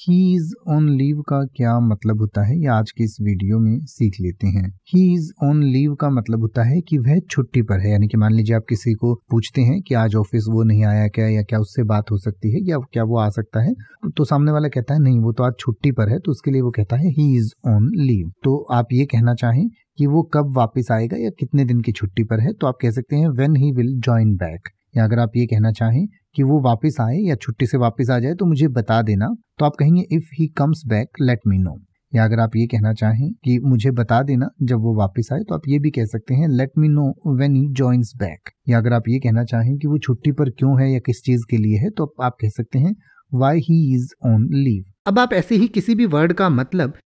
he is on leave का क्या मतलब होता है ये आज के इस वीडियो में सीख लेते हैं ही इज ऑन लीव का मतलब होता है कि वह छुट्टी पर है यानी कि मान लीजिए आप किसी को पूछते हैं कि आज ऑफिस वो नहीं आया क्या या क्या उससे बात हो सकती है या क्या वो आ सकता है तो सामने वाला कहता है नहीं वो तो आज छुट्टी पर है तो उसके लिए वो कहता है ही इज ऑन लीव तो आप ये कहना चाहें कि वो कब वापस आएगा या कितने दिन की छुट्टी पर है तो आप कह सकते हैं when he will join back या अगर आप ये कहना चाहें कि वो वापस आए या छुट्टी से वापस आ जाए तो मुझे बता देना तो आप कहेंगे if he comes back let me know या अगर आप ये कहना चाहें कि मुझे बता देना जब वो वापस आए तो आप ये भी कह सकते हैं let me know when he joins back या अगर आप ये कहना चाहें कि वो छुट्टी पर क्यों है या किस चीज़ के लिए है तो आप कह सकते हैं why he is on leave अब आप ऐसे ही किसी भी वर्ड का मतलब